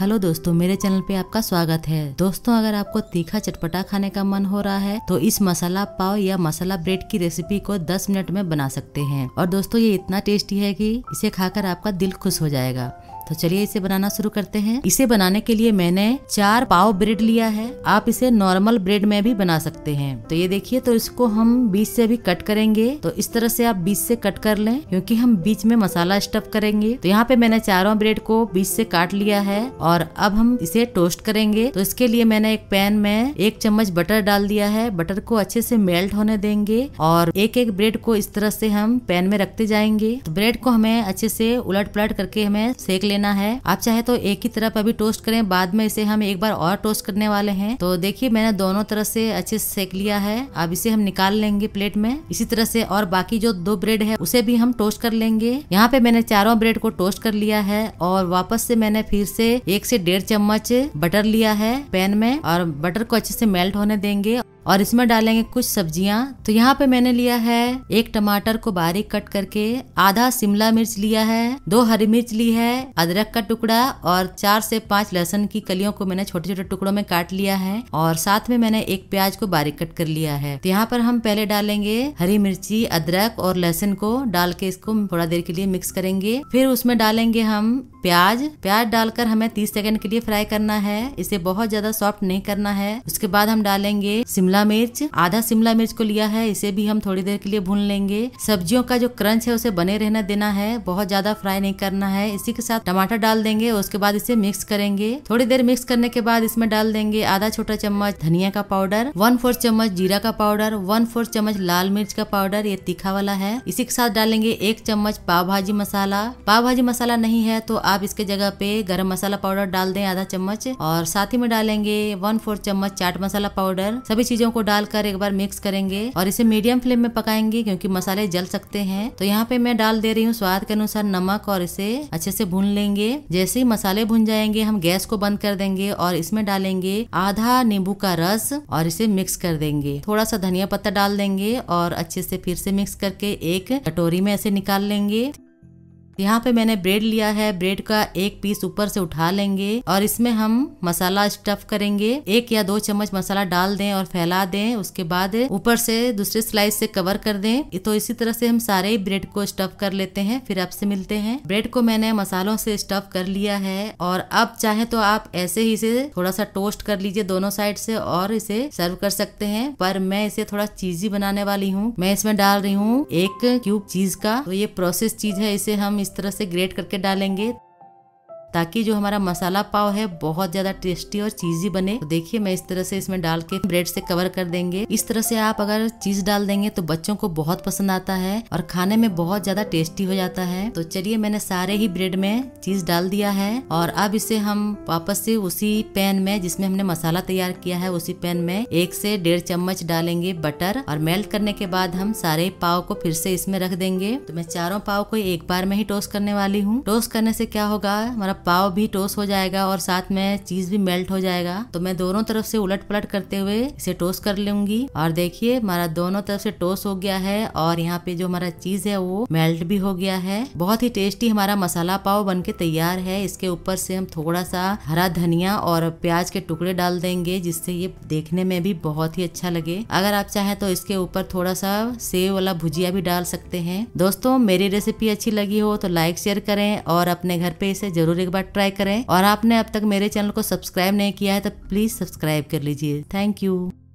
hello दोस्तों मेरे channel पे आपका स्वागत है दोस्तों अगर आपको तीखा चटपटा खाने का मन हो रहा है तो इस मसाला पाव या मसाला ब्रेड की रेसिपी को 10 मिनट में बना सकते हैं और दोस्तों ये इतना टेस्टी है कि इसे खाकर आपका दिल खुश हो जाएगा तो चलिए इसे बनाना शुरू करते हैं इसे बनाने के लिए मैंने चार पाव ब्रेड लिया है आप इसे नॉर्मल ब्रेड में भी बना सकते हैं तो ये देखिए तो इसको हम बीच से भी कट करेंगे तो इस तरह से आप बीच से कट कर लें क्योंकि हम बीच में मसाला स्टफ करेंगे तो यहाँ पे मैंने चारों ब्रेड को बीच से काट लिया है और अब हम इसे टोस्ट करेंगे तो इसके लिए मैंने एक पैन में एक चम्मच बटर डाल दिया है बटर को अच्छे से मेल्ट होने देंगे और एक एक ब्रेड को इस तरह से हम पैन में रखते जाएंगे तो ब्रेड को हमें अच्छे से उलट पलट करके हमें सेक लेना लेना है आप चाहे तो एक ही तरफ अभी टोस्ट करें बाद में इसे हम एक बार और टोस्ट करने वाले हैं तो देखिए मैंने दोनों तरफ से अच्छे से सेक लिया है अब इसे हम निकाल लेंगे प्लेट में इसी तरह से और बाकी जो दो ब्रेड है उसे भी हम टोस्ट कर लेंगे यहाँ पे मैंने चारों ब्रेड को टोस्ट कर लिया है और वापस से मैंने फिर से एक से डेढ़ चम्मच बटर लिया है पैन में और बटर को अच्छे से मेल्ट होने देंगे और इसमें डालेंगे कुछ सब्जियां तो यहाँ पे मैंने लिया है एक टमाटर को बारीक कट करके आधा शिमला मिर्च लिया है दो हरी मिर्च ली है अदरक का टुकड़ा और चार से पांच लहसुन की कलियों को मैंने छोटे छोटे टुकड़ों में काट लिया है और साथ में मैंने एक प्याज को बारीक कट कर लिया है तो यहाँ पर हम पहले डालेंगे हरी मिर्ची अदरक और लहसुन को डाल के इसको थोड़ा देर के लिए मिक्स करेंगे फिर उसमें डालेंगे हम प्याज प्याज डालकर हमें 30 सेकंड के लिए फ्राई करना है इसे बहुत ज्यादा सॉफ्ट नहीं करना है उसके बाद हम डालेंगे शिमला मिर्च आधा शिमला मिर्च को लिया है इसे भी हम थोड़ी देर के लिए भून लेंगे सब्जियों का जो क्रंच है उसे बने रहना देना है बहुत ज्यादा फ्राई नहीं करना है इसी के साथ टमाटर डाल देंगे उसके बाद इसे मिक्स करेंगे थोड़ी देर मिक्स करने के बाद इसमें डाल देंगे आधा छोटा चम्मच धनिया का पाउडर वन फोर्थ चम्मच जीरा का पाउडर वन फोर्थ चम्मच लाल मिर्च का पाउडर ये तीखा वाला है इसी के साथ डालेंगे एक चम्मच पाव भाजी मसाला पाव भाजी मसाला नहीं है तो आप इसके जगह पे गरम मसाला पाउडर डाल दें आधा चम्मच और साथ ही में डालेंगे वन फोर्थ चम्मच चाट मसाला पाउडर सभी चीजों को डालकर एक बार मिक्स करेंगे और इसे मीडियम फ्लेम में पकाएंगे क्योंकि मसाले जल सकते हैं तो यहाँ पे मैं डाल दे रही हूँ स्वाद के अनुसार नमक और इसे अच्छे से भून लेंगे जैसे ही मसाले भून जाएंगे हम गैस को बंद कर देंगे और इसमें डालेंगे आधा नींबू का रस और इसे मिक्स कर देंगे थोड़ा सा धनिया पत्ता डाल देंगे और अच्छे से फिर से मिक्स करके एक कटोरी में ऐसे निकाल लेंगे यहाँ पे मैंने ब्रेड लिया है ब्रेड का एक पीस ऊपर से उठा लेंगे और इसमें हम मसाला स्टफ करेंगे एक या दो चम्मच मसाला डाल दें और फैला दें उसके बाद ऊपर से दूसरे स्लाइस से कवर कर दें तो इसी तरह से हम सारे ब्रेड को स्टफ कर लेते हैं फिर आपसे मिलते हैं ब्रेड को मैंने मसालों से स्टफ कर लिया है और अब चाहे तो आप ऐसे ही इसे थोड़ा सा टोस्ट कर लीजिए दोनों साइड से और इसे सर्व कर सकते हैं पर मैं इसे थोड़ा चीजी बनाने वाली हूँ मैं इसमें डाल रही हूँ एक क्यूब चीज का तो ये प्रोसेस चीज है इसे हम इस इस तरह से ग्रेट करके डालेंगे ताकि जो हमारा मसाला पाव है बहुत ज्यादा टेस्टी और चीजी बने तो देखिए मैं इस तरह से इसमें डाल के ब्रेड से कवर कर देंगे इस तरह से आप अगर चीज डाल देंगे तो बच्चों को बहुत पसंद आता है और खाने में बहुत ज्यादा टेस्टी हो जाता है तो चलिए मैंने सारे ही ब्रेड में चीज डाल दिया है और अब इसे हम वापस से उसी पैन में जिसमें हमने मसाला तैयार किया है उसी पैन में एक से डेढ़ चम्मच डालेंगे बटर और मेल्ट करने के बाद हम सारे पाव को फिर से इसमें रख देंगे तो मैं चारों पाव को एक बार में ही टोस्ट करने वाली हूँ टोस्ट करने से क्या होगा हमारा पाव भी टोस्ट हो जाएगा और साथ में चीज भी मेल्ट हो जाएगा तो मैं दोनों तरफ से उलट पलट करते हुए इसे टोस्ट कर लूंगी और देखिए हमारा दोनों तरफ से टोस्ट हो गया है और यहाँ पे जो हमारा चीज है वो मेल्ट भी हो गया है बहुत ही टेस्टी हमारा मसाला पाव बन के तैयार है इसके ऊपर से हम थोड़ा सा हरा धनिया और प्याज के टुकड़े डाल देंगे जिससे ये देखने में भी बहुत ही अच्छा लगे अगर आप चाहें तो इसके ऊपर थोड़ा सा सेव वाला भुजिया भी डाल सकते हैं दोस्तों मेरी रेसिपी अच्छी लगी हो तो लाइक शेयर करें और अपने घर पे इसे जरूर एक बार ट्राई करें और आपने अब तक मेरे चैनल को सब्सक्राइब नहीं किया है तो प्लीज सब्सक्राइब कर लीजिए थैंक यू